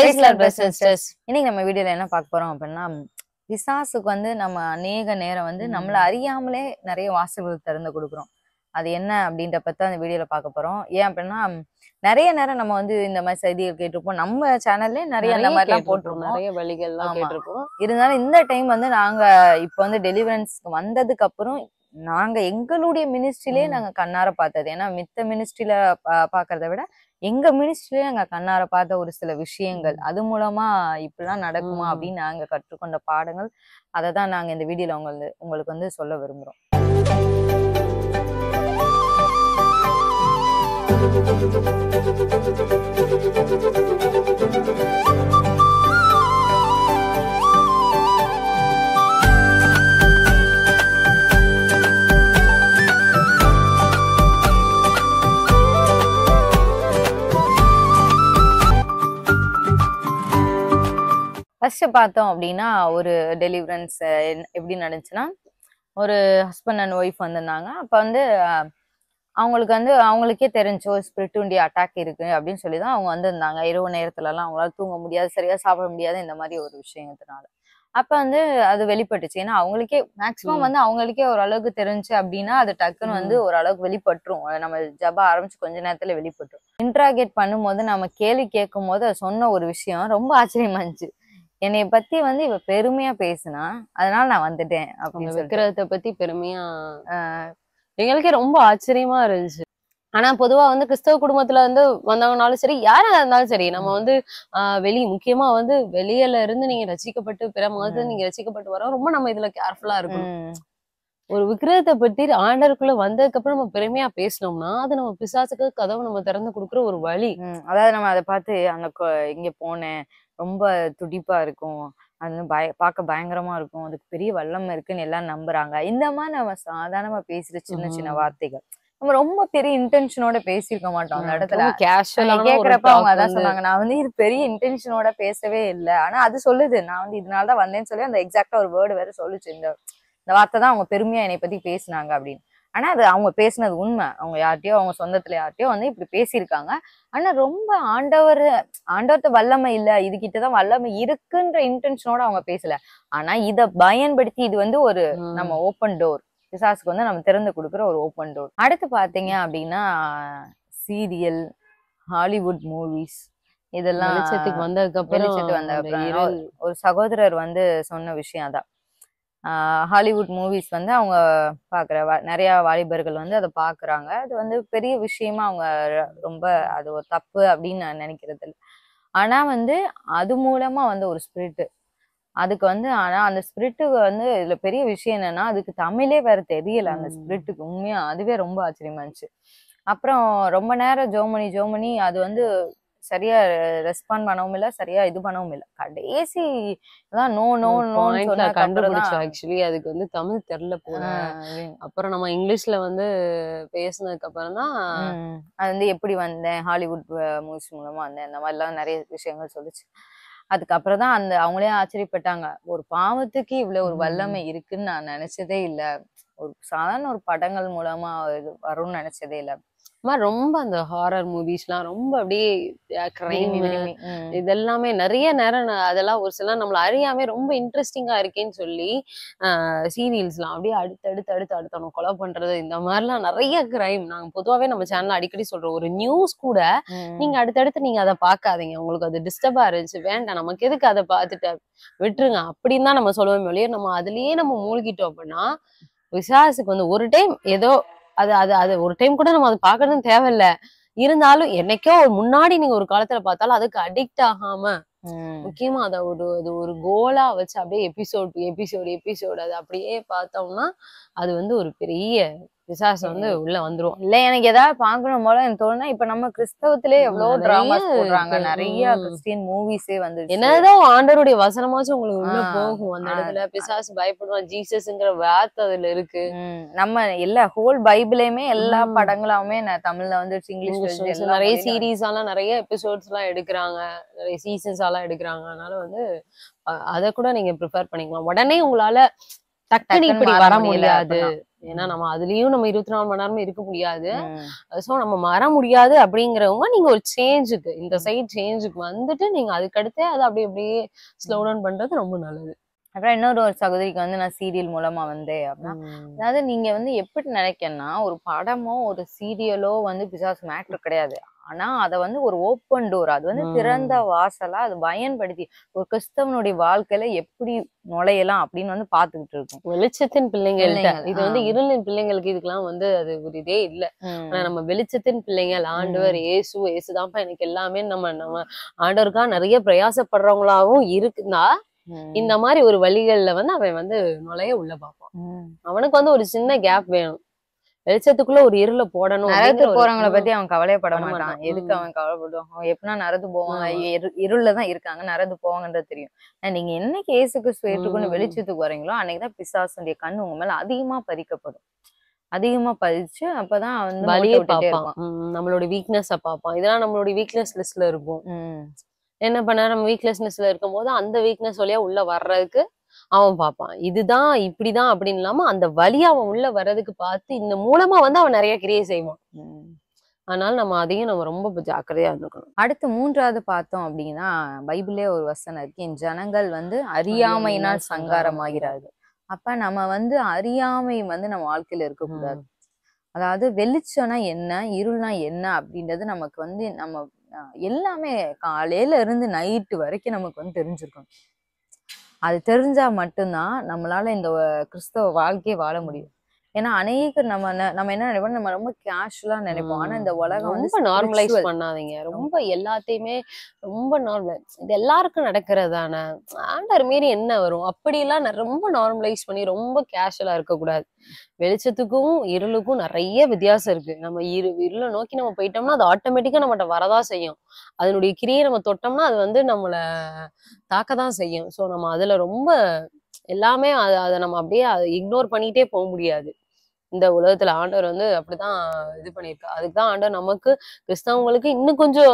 இன்னைக்கு நம்ம வீடியோல என்ன பார்க்க போறோம் அப்படின்னா விசாசுக்கு வந்து நம்ம அநேக நேரம் வந்து நம்மளை அறியாமலே நிறைய வாசல்கள் திறந்து கொடுக்குறோம் அது என்ன அப்படின்ற பத்தி அந்த வீடியோல பார்க்க போறோம் ஏன் அப்படின்னா நிறைய நேரம் நம்ம வந்து இந்த மாதிரி செய்திகள் கேட்டிருப்போம் நம்ம சேனல்ல நிறைய இந்த மாதிரி எல்லாம் போட்டிருக்கோம் நிறைய வழிகள் கேட்டிருப்போம் இருந்தாலும் இந்த டைம் வந்து நாங்க இப்ப வந்து டெலிவரன்ஸ்க்கு வந்ததுக்கு அப்புறம் நாங்க எங்களுடைய மினிஸ்ட்ரிலேயே நாங்க கண்ணார பார்த்தது ஏன்னா மித்த மினிஸ்ட்ரியில பாக்குறத விட எங்க மினிஸ்ட்ரியில எங்க கண்ணார பார்த்த ஒரு சில விஷயங்கள் அது மூலமா இப்படிலாம் நடக்குமா அப்படின்னு நாங்க கற்றுக்கொண்ட பாடங்கள் அதை தான் நாங்க இந்த வீடியோல உங்களுக்கு உங்களுக்கு வந்து சொல்ல விரும்புறோம் Thank you. நெக்ஸ்ட் பார்த்தோம் அப்படின்னா ஒரு டெலிவரன்ஸ் எப்படி நடந்துச்சுன்னா ஒரு ஹஸ்பண்ட் அண்ட் ஒய்ஃப் வந்திருந்தாங்க அப்போ வந்து அவங்களுக்கு வந்து அவங்களுக்கே தெரிஞ்சோ ஸ்பிரிட்டுண்டிய அட்டாக் இருக்கு அப்படின்னு சொல்லி தான் அவங்க வந்திருந்தாங்க இரவு நேரத்துலலாம் அவங்களால தூங்க முடியாது சரியா சாப்பிட முடியாது இந்த மாதிரி ஒரு விஷயத்தினால அப்ப வந்து அது வெளிப்பட்டுச்சு ஏன்னா அவங்களுக்கே மேக்சிமம் வந்து அவங்களுக்கே ஓரளவுக்கு தெரிஞ்சு அப்படின்னா அது டக்குன்னு வந்து ஓரளவுக்கு வெளிப்பட்டுரும் நம்ம ஜப ஆரம்பிச்சு கொஞ்ச நேரத்துல வெளிப்பட்டுரும் இன்ட்ராகேட் பண்ணும்போது நம்ம கேள்வி கேட்கும் போது சொன்ன ஒரு விஷயம் ரொம்ப ஆச்சரியமா இருந்துச்சு என்னைய பத்தி வந்து இவ பெருமையா பேசினா அதனால நான் வந்துட்டேன் அப்படின்னு விக்கிரகத்தை பத்தி பெருமையா எங்களுக்கே ரொம்ப ஆச்சரியமா இருந்துச்சு ஆனா பொதுவா வந்து கிறிஸ்தவ குடும்பத்துல வந்து வந்தவங்கனாலும் சரி யாரா இருந்தாலும் சரி நம்ம வந்து ஆஹ் வெளி முக்கியமா வந்து வெளியில இருந்து நீங்க ரசிக்கப்பட்டு பிற மதத்துல நீங்க ரசிக்கப்பட்டு வர ரொம்ப நம்ம இதுல கேர்ஃபுல்லா இருக்கும் ஒரு விக்கிரகத்தை பத்தி ஆண்டருக்குள்ள வந்ததுக்கு அப்புறம் நம்ம பெருமையா பேசினோம்னா அது நம்ம பிசாசுக்கு கதவு நம்ம திறந்து கொடுக்குற ஒரு வழி அதாவது நம்ம அதை பார்த்து அந்த இங்க போனேன் ரொம்ப துடிப்பாக இருக்கும் அது வந்து பய பார்க்க பயங்கரமா இருக்கும் அதுக்கு பெரிய வல்லம் இருக்குன்னு எல்லாம் நம்புறாங்க இந்த மாதிரி நம்ம சாதாரணமாக பேசுகிற சின்ன சின்ன வார்த்தைகள் நம்ம ரொம்ப பெரிய இன்டென்ஷனோட பேசியிருக்க மாட்டோம் அந்த இடத்துல கேக்குறப்ப அவங்க அதான் சொன்னாங்க நான் வந்து இது பெரிய இன்டென்ஷனோட பேசவே இல்லை ஆனா அது சொல்லுது நான் வந்து இதனாலதான் வந்தேன்னு சொல்லி அந்த எக்ஸாக்டா ஒரு வேர்டு வேற சொல்லுச்சு இந்த இந்த வார்த்தை தான் அவங்க பெருமையா என்னை பத்தி பேசினாங்க அப்படின்னு ஆனால் அது அவங்க பேசினது உண்மை அவங்க யார்ட்டையோ அவங்க சொந்தத்தில் யார்ட்டையோ வந்து இப்படி பேசியிருக்காங்க ஆனால் ரொம்ப ஆண்டவர் ஆண்டவர்த்த வல்லமை இல்லை இதுகிட்ட தான் வல்லமை இருக்குன்ற இன்டென்ஷனோட அவங்க பேசல ஆனால் இதை பயன்படுத்தி இது வந்து ஒரு நம்ம ஓப்பன் டோர் பிசாசுக்கு வந்து நம்ம திறந்து கொடுக்குற ஒரு ஓப்பன் டோர் அடுத்து பார்த்தீங்க அப்படின்னா சீரியல் ஹாலிவுட் மூவிஸ் இதெல்லாம் வந்ததுக்கு அப்புறம் ஒரு சகோதரர் வந்து சொன்ன விஷயம் அதான் ஹாலிவுட் மூவிஸ் வந்து அவங்க பார்க்குற வ நிறையா வாலிபர்கள் வந்து அதை பார்க்குறாங்க அது வந்து பெரிய விஷயமா அவங்க ரொம்ப அது ஒரு தப்பு அப்படின்னு நான் நினைக்கிறது இல்லை ஆனால் வந்து அது மூலமா வந்து ஒரு ஸ்பிரிட்டு அதுக்கு வந்து ஆனால் அந்த ஸ்பிரிட்டுக்கு வந்து இதில் பெரிய விஷயம் என்னன்னா அதுக்கு தமிழே வேற தெரியலை அந்த ஸ்பிரிட்டுக்கு உண்மையாக அதுவே ரொம்ப ஆச்சரியமா இருந்துச்சு அப்புறம் ரொம்ப நேரம் ஜோமனி ஜோமனி அது வந்து சரியா ரெஸ்பாண்ட் பண்ணவும் இல்ல சரியா இது பண்ணவும் இல்ல கடைசி தான் நோ நோ நோ கண்டுபிடிச்சோம் ஆக்சுவலி அதுக்கு வந்து தமிழ் தெரியல போல அப்புறம் நம்ம இங்கிலீஷ்ல வந்து பேசினதுக்கு அப்புறம் தான் அது வந்து எப்படி வந்தேன் ஹாலிவுட் மூவிஸ் மூலமா வந்தேன் அந்த மாதிரிலாம் நிறைய விஷயங்கள் சொல்லிச்சு அதுக்கப்புறம் தான் அந்த அவங்களே ஆச்சரியப்பட்டாங்க ஒரு பாவத்துக்கு இவ்வளவு ஒரு வல்லமை இருக்குன்னு நான் நினைச்சதே இல்லை ஒரு சாதாரண ஒரு படங்கள் மூலமா வரும்னு நினைச்சதே இல்லை ரொம்ப அந்த ஹாரர் மூவிஸ்லாம் ரொம்ப அப்படியே கிரைம் இதெல்லாமே நிறைய நேரம் அதெல்லாம் ஒரு சில நம்மள அறியாமே ரொம்ப இன்ட்ரெஸ்டிங்கா இருக்கேன்னு சொல்லி சீரியல்ஸ்லாம் அப்படியே அடுத்து அடுத்து அடுத்து அடுத்தவங்க கொலை பண்றது இந்த மாதிரிலாம் நிறைய கிரைம் நாங்க பொதுவாவே நம்ம சேனல்ல அடிக்கடி சொல்றோம் ஒரு நியூஸ் கூட நீங்க அடுத்தடுத்து நீங்க அதை பார்க்காதீங்க உங்களுக்கு அது டிஸ்டர்பா இருந்துச்சு வேண்டாம் நமக்கு எதுக்கு அதை பார்த்துட்டு விட்டுருங்க அப்படின்னு தான் நம்ம சொல்லுவோம் மொழியே நம்ம அதுலயே நம்ம மூழ்கிட்டோம் அப்படின்னா விசாசுக்கு வந்து ஒரு டைம் ஏதோ அது அது அது ஒரு டைம் கூட நம்ம அதை பாக்கணும்னு தேவையில்லை இருந்தாலும் என்னைக்கோ ஒரு முன்னாடி நீங்க ஒரு காலத்துல பார்த்தாலும் அதுக்கு அடிக்ட் ஆகாம முக்கியமா அத ஒரு அது ஒரு கோலா வச்சு அப்படியே எபிசோட் எபிசோடு எபிசோடு அது அப்படியே பார்த்தோம்னா அது வந்து ஒரு பெரிய விசாசம் வந்து உள்ள வந்துரும் இல்ல எனக்கு ஏதாவது பாக்கணும் போல எனக்கு தோணுனா இப்ப நம்ம கிறிஸ்தவத்திலே எவ்வளவு டிராமாஸ் போடுறாங்க நிறைய கிறிஸ்டியன் மூவிஸே வந்து என்னதான் ஆண்டருடைய வசனமாச்சும் உங்களுக்கு உள்ள போகும் அந்த இடத்துல பிசாசு பயப்படுவோம் ஜீசஸ்ங்கிற வார்த்தை அதுல இருக்கு நம்ம எல்லா ஹோல் பைபிளையுமே எல்லா படங்களாவுமே தமிழ்ல வந்து இங்கிலீஷ் நிறைய சீரீஸ் எல்லாம் நிறைய எபிசோட்ஸ் எல்லாம் எடுக்கிறாங்க நிறைய சீசன்ஸ் எல்லாம் எடுக்கிறாங்க அதனால வந்து அதை கூட நீங்க ப்ரிப்பேர் பண்ணிக்கலாம் உடனே உங்களால டக்குனு இப்படி வர முடியாது ஏன்னா நம்ம அதுலயும் நம்ம இருபத்தி நாலு மணி நேரமும் இருக்க முடியாது சோ நம்ம மற முடியாது அப்படிங்கிறவங்க நீங்க ஒரு சேஞ்சுக்கு இந்த சைட் சேஞ்சுக்கு வந்துட்டு நீங்க அதுக்கடுத்து அதை அப்படியே அப்படியே ஸ்லோ டவுன் பண்றது ரொம்ப நல்லது அப்புறம் இன்னொரு ஒரு சகோதரிக்கு வந்து நான் சீரியல் மூலமா வந்தேன் அப்படின்னா அதாவது நீங்க வந்து எப்படி நினைக்கன்னா ஒரு படமோ ஒரு சீரியலோ வந்து பிசாசு மேட்ரு கிடையாது ஆனா அதை வந்து ஒரு ஓப்பன் டோர் அது வந்து திறந்த வாசலா அது பயன்படுத்தி ஒரு கிறிஸ்தவனுடைய வாழ்க்கையில எப்படி நுழையலாம் அப்படின்னு வந்து பாத்துக்கிட்டு இருக்கும் வெளிச்சத்தின் பிள்ளைங்கள்ட்ட இது வந்து இருளின் பிள்ளைங்களுக்கு இதுக்கெல்லாம் வந்து அது ஒரு இதே இல்ல ஆனா நம்ம வெளிச்சத்தின் பிள்ளைங்கள் ஆண்டவர் ஏசு ஏசுதான்ப்பா எனக்கு எல்லாமே நம்ம நம்ம ஆண்டவருக்காக நிறைய பிரயாசப்படுறவங்களாவும் இருக்குன்னா இந்த மாதிரி ஒரு வழிகள்ல வந்து அவன் வந்து நுழைய உள்ள பார்ப்பான் அவனுக்கு வந்து ஒரு சின்ன கேப் வேணும் வெளிச்சத்துக்குள்ள ஒரு இருள போடணும் நரத்து போறவங்களை பத்தி அவன் கவலையப்பட மாட்டான் எதுக்கு அவன் கவலைப்படுவான் அவன் எப்படின்னா நரத்து போவாங்க இருளதான் தான் இருக்காங்க நரத்து போவாங்கன்றது தெரியும் நீங்க என்னைக்கு ஏசுக்கு ஏற்றுக்குன்னு வெளிச்சத்துக்கு வரீங்களோ அன்னைக்குதான் பிசாசுடைய கண் உங்க மேல அதிகமா பறிக்கப்படும் அதிகமா பதிச்சு அப்பதான் வந்து வழியை பார்ப்பான் நம்மளோட வீக்னஸ பார்ப்பான் இதெல்லாம் நம்மளோட வீக்னஸ் லிஸ்ட்ல இருக்கும் என்ன பண்ண நம்ம வீக்னஸ் இருக்கும் போது அந்த வீக்னஸ் வழியா உள்ள வர்றதுக்கு அவன் பார்ப்பான் இதுதான் இப்படிதான் அப்படின்னு இல்லாம அந்த வழி அவன் உள்ள வர்றதுக்கு பார்த்து இந்த மூலமா வந்து அவன் நிறைய கிரியை செய்வான் அதனால நம்ம அதையும் நம்ம ரொம்ப ஜாக்கிரதையா இருந்துக்கணும் அடுத்து மூன்றாவது பார்த்தோம் அப்படின்னா பைபிளே ஒரு வசனம் இருக்கு என் ஜனங்கள் வந்து அறியாமையினால் சங்காரமாகிறார்கள் அப்ப நம்ம வந்து அறியாமை வந்து நம்ம வாழ்க்கையில இருக்கக்கூடாது அதாவது வெளிச்சம்னா என்ன இருள்னா என்ன அப்படின்றது நமக்கு வந்து நம்ம எல்லாமே காலையில இருந்து நைட்டு வரைக்கும் நமக்கு வந்து தெரிஞ்சிருக்கணும் அது தெரிஞ்சால் மட்டும்தான் நம்மளால் இந்த கிறிஸ்தவ வாழ்க்கையை வாழ முடியும் ஏன்னா அநேக நம்ம நம்ம என்ன நினைப்போம் நம்ம ரொம்ப கேஷுவலா நினைப்போம் ஆனா இந்த உலகம் வந்து நார்மலைஸ் பண்ணாதீங்க ரொம்ப எல்லாத்தையுமே ரொம்ப நார்மல் இது எல்லாருக்கும் நடக்கிறது தானே ஆண்டர் மீறி என்ன வரும் அப்படிலாம் ரொம்ப நார்மலைஸ் பண்ணி ரொம்ப கேஷுவலா இருக்கக்கூடாது வெளிச்சத்துக்கும் இருளுக்கும் நிறைய வித்தியாசம் இருக்கு நம்ம இரு இருளை நோக்கி நம்ம போயிட்டோம்னா அது ஆட்டோமேட்டிக்கா நம்மகிட்ட வரதா செய்யும் அதனுடைய கிரியை நம்ம தொட்டோம்னா அது வந்து நம்மளை தாக்க தான் செய்யும் ஸோ நம்ம அதுல ரொம்ப எல்லாமே அதை நம்ம அப்படியே இக்னோர் பண்ணிட்டே போக முடியாது இந்த உலகத்துல ஆண்டவர் வந்து அப்படிதான் இது பண்ணியிருக்கா அதுக்குதான் ஆண்டவர் நமக்கு கிறிஸ்தவங்களுக்கு இன்னும் கொஞ்சம்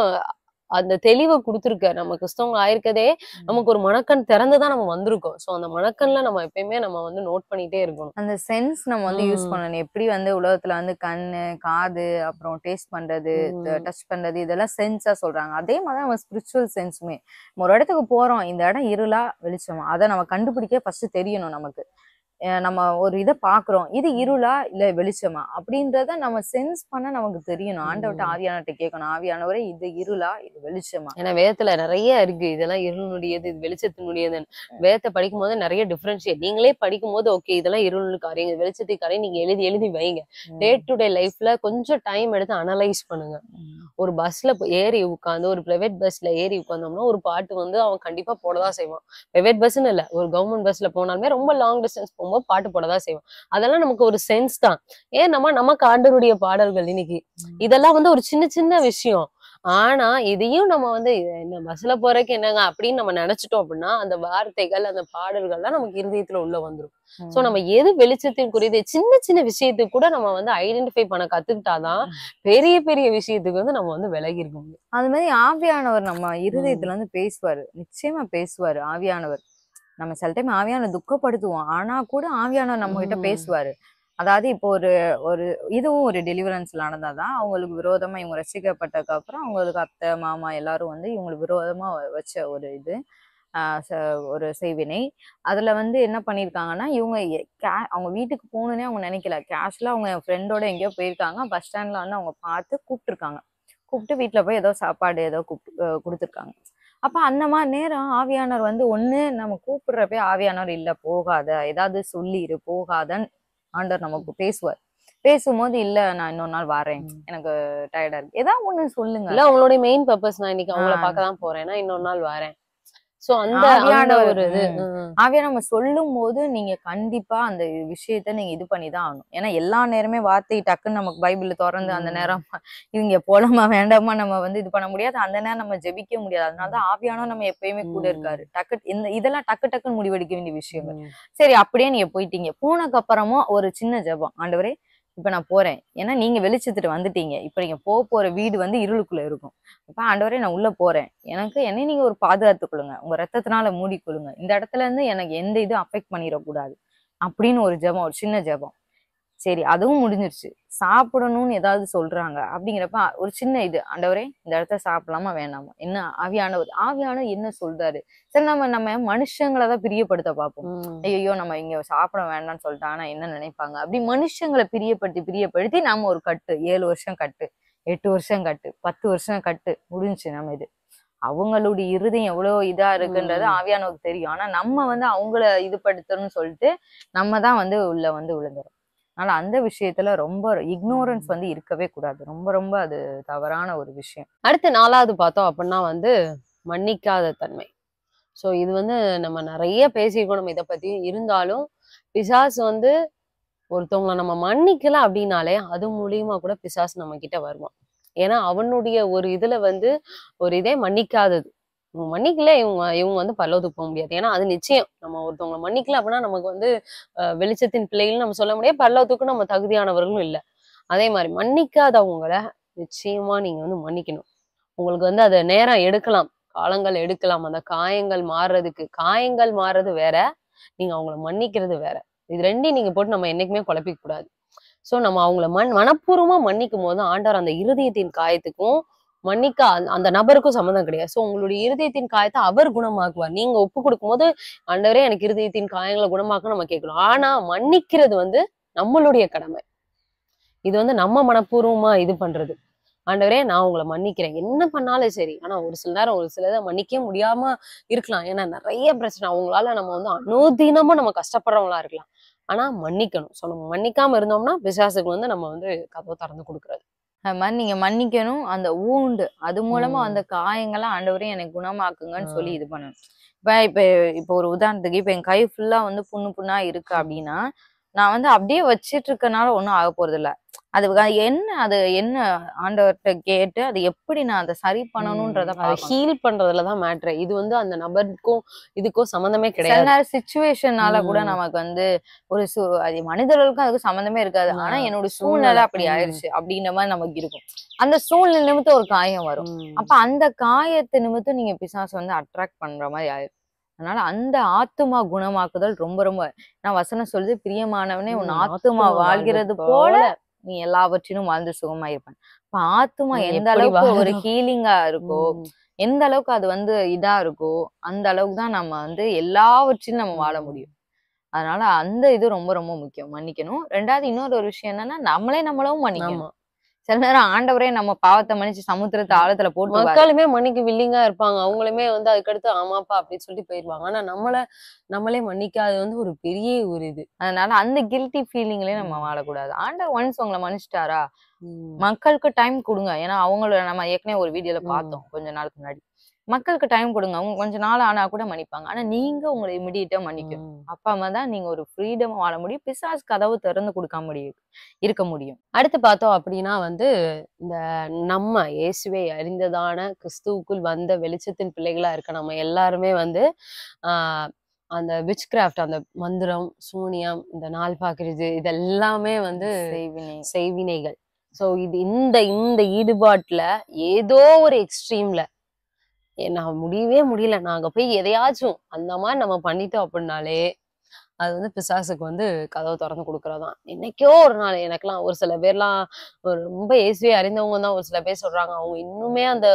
அந்த தெளிவை கொடுத்துருக்க நம்ம கிறிஸ்தவங்க ஆயிருக்கதே நமக்கு ஒரு மணக்கண் திறந்துதான் நம்ம வந்திருக்கோம் சோ அந்த மணக்கண்ல நம்ம எப்பயுமே நம்ம வந்து நோட் பண்ணிட்டே இருக்கணும் அந்த சென்ஸ் நம்ம வந்து யூஸ் பண்ணணும் எப்படி வந்து உலகத்துல வந்து கண்ணு காது அப்புறம் டேஸ்ட் பண்றது டச் பண்றது இதெல்லாம் சென்ஸா சொல்றாங்க அதே மாதிரி நம்ம ஸ்பிரிச்சுவல் சென்ஸுமே ஒரு இடத்துக்கு போறோம் இந்த இடம் இருளா வெளிச்சமா அதை நம்ம கண்டுபிடிக்க ஃபர்ஸ்ட் தெரியணும் நமக்கு நம்ம ஒரு இதை பார்க்குறோம் இது இருளா இல்லை வெளிச்சமா அப்படின்றத நம்ம சென்ஸ் பண்ண நமக்கு தெரியணும் ஆண்டவட்ட ஆவியானட்ட கேட்கணும் ஆவியானவரை இது இருளா இது வெளிச்சமா ஏன்னா வேதத்துல நிறைய இருக்கு இதெல்லாம் இருளுடையது இது வெளிச்சத்தினுடையது வேதத்தை படிக்கும் போது நிறைய டிஃபரன்ஷியேட் நீங்களே படிக்கும் போது ஓகே இதெல்லாம் இருள் காரியம் இது வெளிச்சத்துக்கு காரியம் நீங்க எழுதி எழுதி வைங்க டே டு டே லைஃப்ல கொஞ்சம் டைம் எடுத்து அனலைஸ் பண்ணுங்க ஒரு பஸ்ல ஏறி உட்காந்து ஒரு பிரைவேட் பஸ்ல ஏறி உட்காந்தோம்னா ஒரு பாட்டு வந்து அவன் கண்டிப்பா போடதான் செய்வான் பிரைவேட் பஸ்ன்னு இல்லை ஒரு கவர்மெண்ட் பஸ்ல போனாலுமே ரொம்ப லாங் டிஸ்டன்ஸ் போகும்போது நம்ம பாட்டு போடதான் செய்வோம் அதெல்லாம் நமக்கு ஒரு சென்ஸ் தான் ஏன் நம்ம நம்ம ஆண்டருடைய பாடல்கள் இன்னைக்கு இதெல்லாம் வந்து ஒரு சின்ன சின்ன விஷயம் ஆனா இதையும் நம்ம வந்து என்ன பஸ்ல போறதுக்கு என்னங்க அப்படின்னு நம்ம நினைச்சிட்டோம் அப்படின்னா அந்த வார்த்தைகள் அந்த பாடல்கள்லாம் நமக்கு இருதயத்துல உள்ள வந்துடும் சோ நம்ம எது வெளிச்சத்திற்குரியது சின்ன சின்ன விஷயத்துக்கு கூட நம்ம வந்து ஐடென்டிஃபை பண்ண கத்துக்கிட்டாதான் பெரிய பெரிய விஷயத்துக்கு வந்து நம்ம வந்து விலகி இருக்க முடியும் அது மாதிரி ஆவியானவர் நம்ம இருதயத்துல வந்து பேசுவாரு நிச்சயமா பேசுவாரு ஆவியானவர் நம்ம சில டைம் ஆவியான துக்கப்படுத்துவோம் ஆனா கூட ஆவியான நம்ம கிட்ட பேசுவாரு அதாவது இப்போ ஒரு ஒரு இதுவும் ஒரு டெலிவரன்ஸ்ல நடந்தாதான் அவங்களுக்கு விரோதமா இவங்க ரசிக்கப்பட்டதுக்கு அப்புறம் அவங்களுக்கு அத்தை மாமா எல்லாரும் வந்து இவங்களுக்கு விரோதமா வச்ச ஒரு இது ஒரு செய்வினை அதுல வந்து என்ன பண்ணியிருக்காங்கன்னா இவங்க கே அவங்க வீட்டுக்கு போகணுன்னே அவங்க நினைக்கல கேஷ்ல அவங்க ஃப்ரெண்டோட எங்கேயோ போயிருக்காங்க பஸ் ஸ்டாண்ட்ல வந்து அவங்க பார்த்து கூப்பிட்டுருக்காங்க கூப்பிட்டு வீட்டில் போய் ஏதோ சாப்பாடு ஏதோ கூப்பிட்டு கொடுத்துருக்காங்க அப்போ அந்த மாதிரி நேரம் ஆவியானவர் வந்து ஒன்று நம்ம கூப்பிடுறப்பே ஆவியானவர் இல்லை போகாத ஏதாவது சொல்லிடு போகாதன்னு ஆண்டவர் நமக்கு பேசுவார் பேசும்போது இல்ல நான் இன்னொரு நாள் வரேன் எனக்கு டயர்டா இருக்கு ஏதாவது ஒண்ணு சொல்லுங்க இல்ல உங்களுடைய மெயின் பர்பஸ் நான் இன்னைக்கு அவங்கள பார்க்க தான் இன்னொரு நாள் வரேன் சோ அந்த ஆவியானவர் இது ஆவியா நம்ம சொல்லும் போது நீங்க கண்டிப்பா அந்த விஷயத்த நீங்க இது பண்ணிதான் ஆகணும் ஏன்னா எல்லா நேரமே வார்த்தை டக்குன்னு நமக்கு பைபிள் திறந்து அந்த நேரம் இவங்க போலமா வேண்டாமா நம்ம வந்து இது பண்ண முடியாது அந்த நேரம் நம்ம ஜெபிக்க முடியாது அதனாலதான் ஆவியானவர் நம்ம எப்பயுமே கூட இருக்காரு டக்கு இந்த இதெல்லாம் டக்கு டக்குன்னு முடிவெடுக்க வேண்டிய விஷயங்கள் சரி அப்படியே நீங்க போயிட்டீங்க போனக்கு அப்புறமும் ஒரு சின்ன ஜபம் ஆண்டவரே இப்போ நான் போகிறேன் ஏன்னா நீங்கள் வெளிச்சத்துட்டு வந்துட்டீங்க இப்போ நீங்கள் போக போகிற வீடு வந்து இருளுக்குள்ளே இருக்கும் இப்போ ஆண்டவரே நான் உள்ளே போகிறேன் எனக்கு என்னை நீங்கள் ஒரு பாதுகாத்து கொள்ளுங்க உங்கள் ரத்தத்தினால மூடிக்கொள்ளுங்க இந்த இடத்துல இருந்து எனக்கு எந்த இதுவும் அஃபெக்ட் பண்ணிடக்கூடாது அப்படின்னு ஒரு ஜபம் ஒரு சின்ன ஜபம் சரி அதுவும் முடிஞ்சிருச்சு சாப்பிடணும்னு ஏதாவது சொல்றாங்க அப்படிங்கிறப்ப ஒரு சின்ன இது ஆண்டவரே இந்த இடத்த சாப்பிடலாமா வேணாமா என்ன ஆவியானவர் ஆவியானவர் என்ன சொல்றாரு சரி நம்ம நம்ம மனுஷங்களை தான் பிரியப்படுத்த பார்ப்போம் ஐயோ நம்ம இங்க சாப்பிட வேண்டாம்னு சொல்லிட்டாங்கன்னா என்ன நினைப்பாங்க அப்படி மனுஷங்களை பிரியப்படுத்தி பிரியப்படுத்தி நாம ஒரு கட்டு ஏழு வருஷம் கட்டு எட்டு வருஷம் கட்டு பத்து வருஷம் கட்டு முடிஞ்சு நம்ம இது அவங்களுடைய இருதயம் எவ்வளவு இதா இருக்குன்றது ஆவியானவுக்கு தெரியும் ஆனா நம்ம வந்து அவங்கள இது படுத்தணும்னு சொல்லிட்டு நம்ம தான் வந்து உள்ள வந்து விழுந்துரும் அதனால அந்த விஷயத்துல ரொம்ப இக்னோரன்ஸ் வந்து இருக்கவே கூடாது ரொம்ப ரொம்ப அது தவறான ஒரு விஷயம் அடுத்து நாலாவது பார்த்தோம் அப்படின்னா வந்து மன்னிக்காத தன்மை ஸோ இது வந்து நம்ம நிறைய பேசியிருக்கோம் நம்ம இதை பத்தி இருந்தாலும் பிசாஸ் வந்து ஒருத்தவங்களை நம்ம மன்னிக்கல அப்படின்னாலே அது மூலியமா கூட பிசாஸ் நம்ம கிட்ட வருவான் ஏன்னா அவனுடைய ஒரு இதுல வந்து ஒரு இதே மன்னிக்காதது இவங்க மன்னிக்கல இவங்க இவங்க வந்து பல்லவது போக முடியாது ஏன்னா அது நிச்சயம் நம்ம ஒருத்தவங்களை மன்னிக்கல அப்படின்னா நமக்கு வந்து வெளிச்சத்தின் பிள்ளைகள் நம்ம சொல்ல முடியாது பல்லவத்துக்கும் நம்ம தகுதியானவர்களும் இல்லை அதே மாதிரி மன்னிக்காதவங்கள நிச்சயமா நீங்க வந்து மன்னிக்கணும் உங்களுக்கு வந்து அதை நேரம் எடுக்கலாம் காலங்கள் எடுக்கலாம் அந்த காயங்கள் மாறுறதுக்கு காயங்கள் மாறுறது வேற நீங்க அவங்கள மன்னிக்கிறது வேற இது ரெண்டையும் நீங்க போட்டு நம்ம என்னைக்குமே குழப்பிக்க கூடாது ஸோ நம்ம அவங்கள மண் மனப்பூர்வமா மன்னிக்கும் போது ஆண்டவர் அந்த இருதயத்தின் காயத்துக்கும் மன்னிக்க அந்த நபருக்கும் சம்மந்தம் கிடையாது ஸோ உங்களுடைய இருதயத்தின் காயத்தை அவர் குணமாக்குவார் நீங்க ஒப்பு கொடுக்கும்போது ஆண்டவரே எனக்கு இருதயத்தின் காயங்களை குணமாக்க நம்ம கேட்கணும் ஆனா மன்னிக்கிறது வந்து நம்மளுடைய கடமை இது வந்து நம்ம மனப்பூர்வமா இது பண்றது ஆண்டவரே நான் உங்களை மன்னிக்கிறேன் என்ன பண்ணாலும் சரி ஆனா ஒரு சில நேரம் ஒரு சிலதை மன்னிக்கவே முடியாம இருக்கலாம் ஏன்னா நிறைய பிரச்சனை அவங்களால நம்ம வந்து அனுதினமும் நம்ம கஷ்டப்படுறவங்களா இருக்கலாம் ஆனா மன்னிக்கணும் ஸோ நம்ம மன்னிக்காம இருந்தோம்னா விசாசுக்கு வந்து நம்ம வந்து கதவை திறந்து கொடுக்கறது அது மாதிரி நீங்க மன்னிக்கணும் அந்த ஊண்டு அது மூலமா அந்த காயங்களை ஆண்டவரையும் எனக்கு குணமாக்குங்கன்னு சொல்லி இது பண்ணணும் இப்ப இப்ப இப்ப ஒரு உதாரணத்துக்கு இப்ப என் கை ஃபுல்லா வந்து புண்ணு புண்ணா இருக்கு அப்படின்னா நான் வந்து அப்படியே வச்சிட்டு இருக்கனால ஒன்றும் ஆக போறது இல்லை அது என்ன அது என்ன ஆண்டவர்கிட்ட கேட்டு அது எப்படி நான் அதை சரி பண்ணணும்ன்றத ஹீல் பண்றதுலதான் மேட்ரு இது வந்து அந்த நபருக்கும் இதுக்கும் சம்மந்தமே கிடையாது சுச்சுவேஷனால கூட நமக்கு வந்து ஒரு சு அது மனிதர்களுக்கும் அதுக்கு சம்மந்தமே இருக்காது ஆனா என்னோட சூழ்நிலை அப்படி ஆயிடுச்சு அப்படின்ற மாதிரி நமக்கு இருக்கும் அந்த சூழ்நிலை நிமித்தம் ஒரு காயம் வரும் அப்ப அந்த காயத்தை நிமித்தம் நீங்க பிசாசு வந்து அட்ராக்ட் பண்ற மாதிரி ஆயிரும் அதனால அந்த ஆத்துமா குணமாக்குதல் ரொம்ப ரொம்ப நான் வசனம் சொல்லுது பிரியமானவனே உன் ஆத்துமா வாழ்கிறது போல நீ எல்லாவற்றிலும் வாழ்ந்து சுகமா இருப்பான் இப்ப ஆத்துமா எந்த அளவுக்கு ஒரு ஹீலிங்கா இருக்கோ எந்த அளவுக்கு அது வந்து இதா இருக்கோ அந்த அளவுக்கு தான் நம்ம வந்து எல்லாவற்றிலும் நம்ம வாழ முடியும் அதனால அந்த இது ரொம்ப ரொம்ப முக்கியம் மன்னிக்கணும் ரெண்டாவது இன்னொரு ஒரு விஷயம் என்னன்னா நம்மளே நம்மளவும் மன்னிக்கணும் சில நேரம் ஆண்டவரே நம்ம பாவத்தை மன்னிச்சு சமுத்திரத்தை ஆழத்துல போட்டு மக்களுமே மன்னிக்கு வில்லிங்கா இருப்பாங்க அவங்களுமே வந்து அதுக்கடுத்து ஆமாப்பா அப்படின்னு சொல்லி போயிருவாங்க ஆனா நம்மள நம்மளே மன்னிக்காது வந்து ஒரு பெரிய ஒரு இது அதனால அந்த கில்ட்டி ஃபீலிங்லயே நம்ம வாழக்கூடாது ஆண்டவர் ஒன்ஸ் உங்களை மன்னிச்சிட்டாரா மக்களுக்கு டைம் கொடுங்க ஏன்னா அவங்கள நம்ம ஏற்கனவே ஒரு வீடியோல பார்த்தோம் கொஞ்ச நாளுக்கு முன்னாடி மக்களுக்கு டைம் கொடுங்க அவங்க கொஞ்ச நாள் ஆனா கூட மன்னிப்பாங்க ஆனா நீங்க உங்களை இமிடியேட்டா மன்னிக்கணும் அப்பா அம்மா தான் நீங்க ஒரு ஃப்ரீடம் வாழ முடியும் பிசாஸ் கதவு திறந்து கொடுக்க முடியும் இருக்க முடியும் அடுத்து பார்த்தோம் அப்படின்னா வந்து இந்த நம்ம இயேசுவை அறிந்ததான கிறிஸ்துவுக்குள் வந்த வெளிச்சத்தின் பிள்ளைகளா இருக்க நம்ம எல்லாருமே வந்து அந்த விச் கிராஃப்ட் அந்த மந்திரம் சூனியம் இந்த நாள் பாக்குறது இதெல்லாமே வந்து செய்வினை செய்வினைகள் ஸோ இது இந்த இந்த ஈடுபாட்டில் ஏதோ ஒரு எக்ஸ்ட்ரீமில் நான் முடியவே முடியல நாங்க போய் எதையாச்சும் அந்த மாதிரி நம்ம பண்ணிட்டோம் அப்படின்னாலே அது வந்து பிசாசுக்கு வந்து கதவை திறந்து கொடுக்குறதான் என்னைக்கோ ஒரு நாள் எனக்கெல்லாம் ஒரு சில பேர்லாம் ரொம்ப இயேசுவே அறிந்தவங்க தான் ஒரு சில பேர் சொல்றாங்க அவங்க இன்னுமே அந்த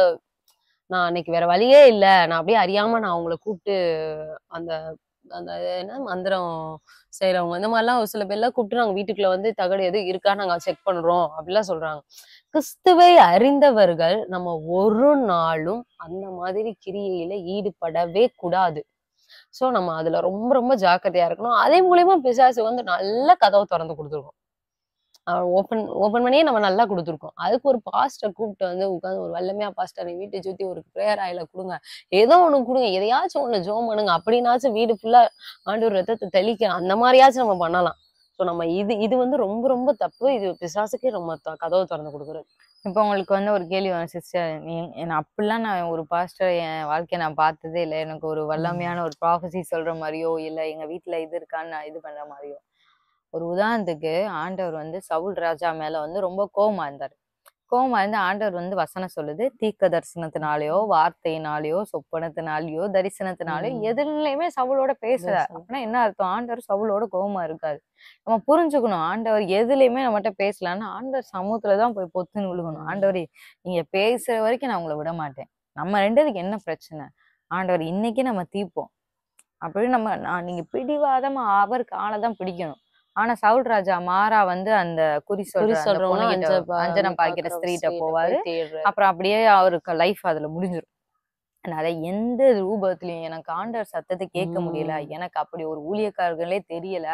நான் அன்னைக்கு வேற வழியே இல்லை நான் அப்படியே அறியாம நான் அவங்கள கூப்பிட்டு அந்த அந்த என்ன மந்திரம் செய்யறவங்க அந்த மாதிரிலாம் ஒரு சில பேர்லாம் கூப்பிட்டு நாங்கள் வீட்டுக்குள்ள வந்து தகடு எதுவும் இருக்கா நாங்கள் செக் பண்றோம் அப்படிலாம் சொல்றாங்க கிறிஸ்துவை அறிந்தவர்கள் நம்ம ஒரு நாளும் அந்த மாதிரி கிரியையில ஈடுபடவே கூடாது ஸோ நம்ம அதுல ரொம்ப ரொம்ப ஜாக்கிரதையா இருக்கணும் அதே மூலயமா பிசாசு வந்து நல்ல கதவை திறந்து கொடுத்துருக்கோம் ஓப்பன் ஓப்பன் பண்ணியே நம்ம நல்லா கொடுத்துருக்கோம் அதுக்கு ஒரு பாஸ்டர் கூப்பிட்டு வந்து உட்காந்து ஒரு வல்லமையா பாஸ்டர் நீ வீட்டை சுத்தி ஒரு ப்ரேயர் ஆயில கொடுங்க ஏதோ ஒண்ணு கொடுங்க எதையாச்சும் ஒண்ணு ஜோம் பண்ணுங்க அப்படின்னாச்சும் வீடு ஃபுல்லா ஆண்டு ஒரு ரத்தத்தை தெளிக்க அந்த மாதிரியாச்சும் நம்ம பண்ணலாம் ஸோ நம்ம இது இது வந்து ரொம்ப ரொம்ப தப்பு இது பிசாசுக்கே ரொம்ப கதவை திறந்து கொடுக்குறது இப்போ உங்களுக்கு வந்து ஒரு கேள்வி வரும் சிஸ்டர் நான் அப்படிலாம் நான் ஒரு பாஸ்டர் என் வாழ்க்கையை நான் பார்த்ததே இல்லை எனக்கு ஒரு வல்லமையான ஒரு ப்ராஃபஸி சொல்கிற மாதிரியோ இல்லை எங்கள் வீட்டில் இது இருக்கான்னு நான் இது பண்ணுற மாதிரியோ ஒரு உதாரணத்துக்கு ஆண்டவர் வந்து சவுல் ராஜா மேலே வந்து ரொம்ப கோபமாக இருந்தார் எனக்கும் வந்து ஆண்டவர் வந்து வசனம் சொல்லுது தீக்க தரிசனத்தினாலேயோ வார்த்தையினாலேயோ சொப்பனத்தினாலேயோ தரிசனத்தினாலேயோ எதுலையுமே சவுளோட பேசல அப்படின்னா என்ன அர்த்தம் ஆண்டவர் சவுளோட கோபமா இருக்காது நம்ம புரிஞ்சுக்கணும் ஆண்டவர் எதுலையுமே நம்மகிட்ட பேசலன்னா ஆண்டவர் சமூகத்துலதான் போய் பொத்துன்னு விழுகணும் ஆண்டவர் நீங்க பேசுற வரைக்கும் நான் உங்களை விட மாட்டேன் நம்ம ரெண்டுக்கு என்ன பிரச்சனை ஆண்டவர் இன்னைக்கு நம்ம தீர்ப்போம் அப்படின்னு நம்ம நான் நீங்க பிடிவாதமா அவர் காலை தான் பிடிக்கணும் ஆனா சவுல்ராஜா மாறா வந்து அந்த குறி சொல்ற அஞ்சனம் பாக்கிற ஸ்திரீட்ட போவாரு அப்புறம் அப்படியே அவருக்கு லைஃப் அதுல முடிஞ்சிடும் அதனால எந்த ரூபத்திலையும் எனக்கு ஆண்டர் சத்தத்தை கேட்க முடியல எனக்கு அப்படி ஒரு ஊழியக்காரர்களே தெரியல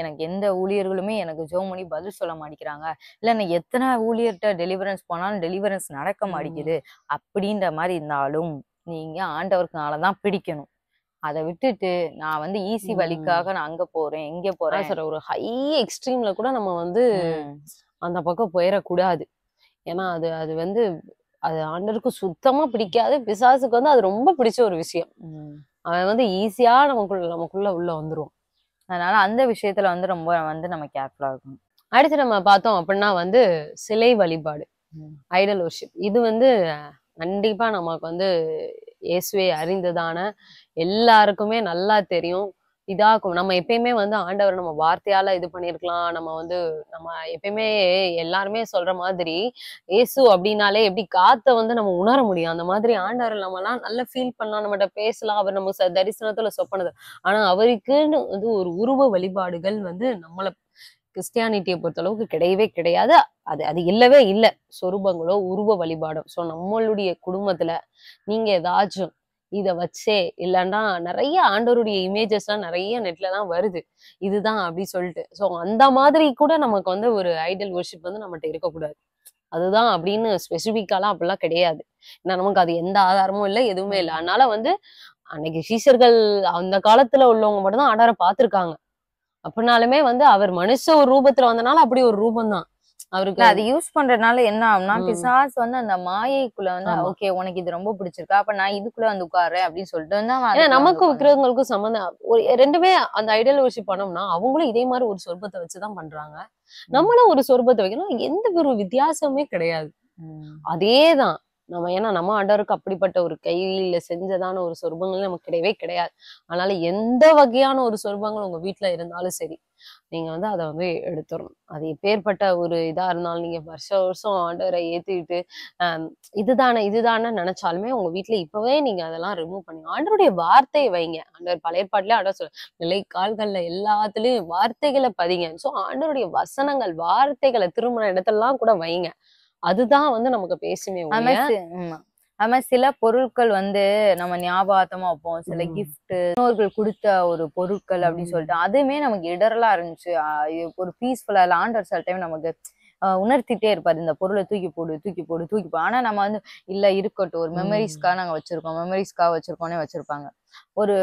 எனக்கு எந்த ஊழியர்களுமே எனக்கு ஜோமணி பண்ணி பதில் சொல்ல மாட்டேங்கிறாங்க இல்லை நான் எத்தனை ஊழியர்கிட்ட டெலிவரன்ஸ் போனாலும் டெலிவரன்ஸ் நடக்க மாட்டேங்குது அப்படின்ற மாதிரி இருந்தாலும் நீங்க ஆண்டவருக்குனாலதான் பிடிக்கணும் அதை விட்டுட்டு நான் வந்து ஈஸி வழிக்காக நான் அங்க போறேன் இங்க போறேன் சார் ஒரு ஹை எக்ஸ்ட்ரீம்ல கூட நம்ம வந்து அந்த பக்கம் போயிடக்கூடாது ஏன்னா அது அது வந்து அது ஆண்டருக்கு சுத்தமா பிடிக்காது பிசாசுக்கு வந்து அது ரொம்ப பிடிச்ச ஒரு விஷயம் அவன் வந்து ஈஸியா நமக்குள்ள நமக்குள்ள உள்ள வந்துருவான் அதனால அந்த விஷயத்துல வந்து ரொம்ப வந்து நம்ம கேர்ஃபுல்லா இருக்கணும் அடுத்து நம்ம பார்த்தோம் அப்படின்னா வந்து சிலை வழிபாடு ஐடல் ஒர்ஷிப் இது வந்து கண்டிப்பா நமக்கு வந்து இயேசுவை அறிந்ததான எல்லாருக்குமே நல்லா தெரியும் இதாகும் நம்ம எப்பயுமே வந்து ஆண்டவர் நம்ம வார்த்தையால இது பண்ணிருக்கலாம் நம்ம வந்து நம்ம எப்பயுமே எல்லாருமே சொல்ற மாதிரி ஏசு அப்படின்னாலே எப்படி காத்த வந்து நம்ம உணர முடியும் அந்த மாதிரி ஆண்டவர் நம்ம எல்லாம் நல்லா ஃபீல் பண்ணலாம் நம்மகிட்ட பேசலாம் அவர் நம்ம தரிசனத்துல சொப்பனது ஆனா அவருக்குன்னு வந்து ஒரு உருவ வழிபாடுகள் வந்து நம்மளை கிறிஸ்டியானிட்டியை பொறுத்தளவுக்கு கிடையவே கிடையாது அது அது இல்லவே இல்லை சொரூபங்களோ உருவ வழிபாடோ ஸோ நம்மளுடைய குடும்பத்துல நீங்க ஏதாச்சும் இதை வச்சே இல்லைன்னா நிறைய ஆண்டோருடைய இமேஜஸ்லாம் நிறைய நெட்லலாம் வருது இதுதான் அப்படி சொல்லிட்டு ஸோ அந்த மாதிரி கூட நமக்கு வந்து ஒரு ஐடல் ஒர்ஷிப் வந்து நம்மகிட்ட இருக்கக்கூடாது அதுதான் அப்படின்னு ஸ்பெசிஃபிக்காலாம் அப்படிலாம் கிடையாது ஏன்னா நமக்கு அது எந்த ஆதாரமும் இல்லை எதுவுமே இல்லை அதனால வந்து அன்னைக்கு சீசர்கள் அந்த காலத்துல உள்ளவங்க மட்டும்தான் ஆடார பார்த்துருக்காங்க அப்படின்னாலுமே வந்து அவர் மனுஷ ஒரு ரூபத்துல வந்தனால அப்படி ஒரு ரூபம் தான் அவருக்கு அது யூஸ் பண்றதுனால என்ன ஆகும்னா பிசாஸ் வந்து அந்த மாயைக்குள்ள வந்து ஓகே உனக்கு இது ரொம்ப பிடிச்சிருக்கா அப்ப நான் இதுக்குள்ள வந்து உட்காரு அப்படின்னு சொல்லிட்டு வந்து நமக்கு விற்கிறவங்களுக்கும் சம்மந்தம் ஒரு ரெண்டுமே அந்த ஐடியல் வச்சு பண்ணோம்னா அவங்களும் இதே மாதிரி ஒரு சொர்பத்தை வச்சுதான் பண்றாங்க நம்மளும் ஒரு சொர்பத்தை வைக்கணும் எந்த ஒரு வித்தியாசமே கிடையாது அதேதான் நம்ம ஏன்னா நம்ம ஆண்டவருக்கு அப்படிப்பட்ட ஒரு கையில செஞ்சதான ஒரு சொர்பங்கள் நமக்கு கிடையவே கிடையாது அதனால எந்த வகையான ஒரு சொர்பங்கள் உங்க வீட்டுல இருந்தாலும் சரி நீங்க வந்து அதை வந்து எடுத்துடணும் அது எப்பேற்பட்ட ஒரு இதா இருந்தாலும் நீங்க வருஷ வருஷம் ஆண்டவரை ஏத்திட்டு இதுதானே இதுதானே நினைச்சாலுமே உங்க வீட்டுல இப்பவே நீங்க அதெல்லாம் ரிமூவ் பண்ணுங்க ஆண்டருடைய வார்த்தையை வைங்க ஆண்டவர் பழைய பாட்டுல ஆண்டவர் சொல்ல நிலை கால்கள்ல எல்லாத்துலயும் வார்த்தைகளை பதிங்க சோ ஆண்டருடைய வசனங்கள் வார்த்தைகளை திருமண இடத்தெல்லாம் கூட வைங்க அதுதான் வந்து நமக்கு பேசுமே அது மாதிரி சில பொருட்கள் வந்து நம்ம ஞாபகமா வைப்போம் சில கிஃப்ட் இன்னோர்கள் கொடுத்த ஒரு பொருட்கள் அப்படின்னு சொல்லிட்டு அதுவுமே நமக்கு இடரலா இருந்துச்சு ஒரு பீஸ்ஃபுல்லா லாண்டர் சில டைம் நமக்கு உணர்த்திட்டே இருப்பாரு இந்த பொருளை தூக்கி போடு தூக்கி போடு தூக்கி போடு ஆனா நம்ம வந்து இல்ல இருக்கட்டும் ஒரு மெமரிஸ்க்காக நாங்க வச்சிருக்கோம் மெமரிஸ்க்காக வச்சிருக்கோம்னே வச்சிருப்பாங்க ஒரு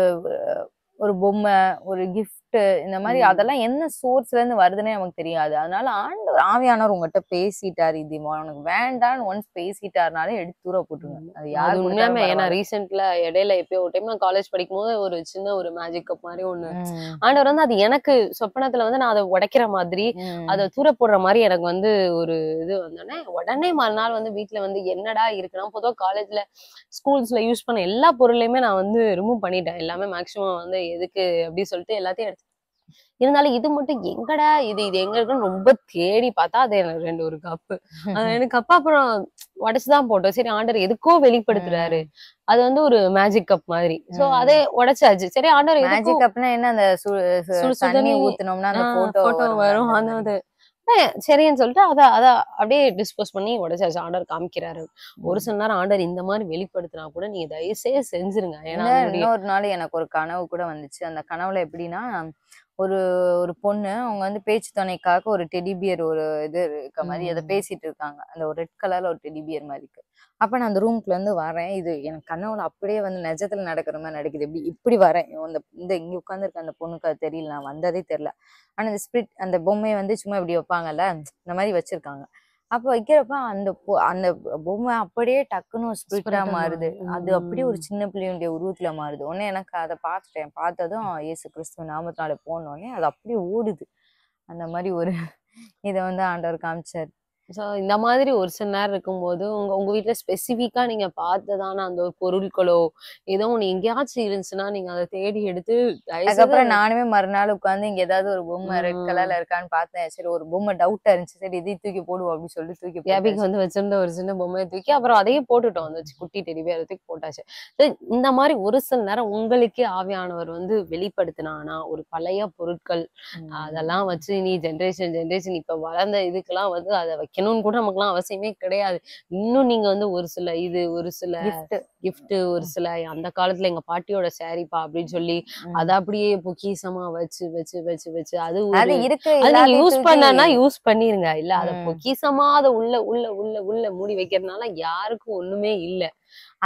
ஒரு பொம்மை ஒரு கிஃப்ட் கிஃப்ட் இந்த மாதிரி அதெல்லாம் என்ன சோர்ஸ்ல இருந்து வருதுன்னே நமக்கு தெரியாது அதனால ஆண்டு ஆவியானவர் உங்ககிட்ட பேசிட்டார் இது உனக்கு வேண்டாம்னு ஒன்ஸ் பேசிட்டாருனாலே எடுத்து தூர போட்டுருங்க அது யாரு உண்மையாமே ஏன்னா ரீசெண்ட்ல இடையில எப்பயோ ஒரு டைம் நான் காலேஜ் படிக்கும் போது ஒரு சின்ன ஒரு மேஜிக் கப் மாதிரி ஒண்ணு ஆண்டவர் வந்து அது எனக்கு சொப்பனத்துல வந்து நான் அதை உடைக்கிற மாதிரி அதை தூர போடுற மாதிரி எனக்கு வந்து ஒரு இது வந்தோடனே உடனே மறுநாள் வந்து வீட்டுல வந்து என்னடா இருக்குன்னா பொதுவாக காலேஜ்ல ஸ்கூல்ஸ்ல யூஸ் பண்ண எல்லா பொருளையுமே நான் வந்து ரிமூவ் பண்ணிட்டேன் எல்லாமே மேக்சிமம் வந்து எதுக்கு அப்படின்னு சொல்லிட்டு எல்லாத்தையும் எடுத்து இருந்தாலும் இது மட்டும் எங்கடா இது இது எங்க இருக்குன்னு ரொம்ப தேடி பார்த்தா அது எனக்கு ரெண்டு ஒரு கப்பு எனக்கு கப்பா அப்புறம் உடச்சுதான் போட்டோம் சரி ஆண்டர் எதுக்கோ வெளிப்படுத்துறாரு அது வந்து ஒரு மேஜிக் கப் மாதிரி சோ அதே உடைச்சாச்சு சரி ஆண்டர் மேஜிக் கப்னா என்ன அந்த தண்ணி ஊத்துனோம்னா அந்த போட்டோ வரும் அந்த சரின்னு சொல்லிட்டு அத அதை அப்படியே டிஸ்போஸ் பண்ணி உடச்சாச்சு ஆர்டர் காமிக்கிறாரு ஒரு சில நேரம் ஆர்டர் இந்த மாதிரி வெளிப்படுத்தினா கூட நீங்க செய்ய செஞ்சிருங்க ஏன்னா இன்னொரு நாள் எனக்கு ஒரு கனவு கூட வந்துச்சு அந்த கனவுல எப்படின்னா ஒரு ஒரு பொண்ணு அவங்க வந்து பேச்சு துணைக்காக ஒரு டெடிபியர் ஒரு இது இருக்க மாதிரி அதை பேசிட்டு இருக்காங்க அந்த ஒரு ரெட் கலர்ல ஒரு டெடிபியர் மாதிரி இருக்கு அப்ப நான் அந்த ரூம்ல இருந்து வரேன் இது எனக்கு கனவுல அப்படியே வந்து நிஜத்துல நடக்கிற மாதிரி நடக்குது இப்படி இப்படி வரேன் இந்த இந்த இங்க இருக்க அந்த பொண்ணுக்கு அது தெரியல நான் வந்ததே தெரியல ஆனா இந்த ஸ்பிரிட் அந்த பொம்மையை வந்து சும்மா இப்படி வைப்பாங்கல்ல இந்த மாதிரி வச்சிருக்காங்க அப்ப வைக்கிறப்ப அந்த அந்த பொம்மை அப்படியே டக்குன்னு ஒரு ஸ்பிரிட்டா மாறுது அது அப்படியே ஒரு சின்ன பிள்ளையுடைய உருவத்துல மாறுது உடனே எனக்கு அதை பார்த்துட்டேன் பார்த்ததும் இயேசு கிறிஸ்துவ நாமத்தினால போனோடனே அது அப்படியே ஓடுது அந்த மாதிரி ஒரு இதை வந்து ஆண்டவர் காமிச்சாரு ஸோ இந்த மாதிரி ஒரு சில நேரம் இருக்கும்போது உங்க உங்க வீட்டில் ஸ்பெசிஃபிக்காக நீங்க பார்த்ததான அந்த ஒரு பொருட்களோ ஏதோ ஒன்று எங்கேயாச்சும் இருந்துச்சுன்னா நீங்க அதை தேடி எடுத்து அதுக்கப்புறம் நானுமே மறுநாள் உட்காந்து இங்க ஏதாவது ஒரு பொம்மை ரெட் கலர்ல இருக்கான்னு பார்த்தேன் சரி ஒரு பொம்மை டவுட்டா இருந்துச்சு சரி இதையும் தூக்கி போடுவோம் அப்படின்னு சொல்லி தூக்கி பேபிக்கு வந்து வச்சிருந்த ஒரு சின்ன பொம்மையை தூக்கி அப்புறம் அதையே போட்டுட்டோம் வந்துச்சு குட்டி டெடிபி அதை போட்டாச்சு ஸோ இந்த மாதிரி ஒரு சில நேரம் உங்களுக்கே ஆவியானவர் வந்து வெளிப்படுத்தினானா ஒரு பழைய பொருட்கள் அதெல்லாம் வச்சு நீ ஜென்ரேஷன் ஜென்ரேஷன் இப்போ வளர்ந்த இதுக்கெல்லாம் வந்து அதை வைக்க வைக்கணும்னு கூட எல்லாம் அவசியமே கிடையாது இன்னும் நீங்க வந்து ஒரு சில இது ஒரு சில கிஃப்ட் ஒரு சில அந்த காலத்துல எங்க பாட்டியோட சாரிப்பா அப்படின்னு சொல்லி அதை அப்படியே பொக்கிசமா வச்சு வச்சு வச்சு வச்சு அது யூஸ் பண்ணனா யூஸ் பண்ணிருங்க இல்ல அத பொக்கிசமா அத உள்ள உள்ள உள்ள உள்ள மூடி வைக்கிறதுனால யாருக்கும் ஒண்ணுமே இல்ல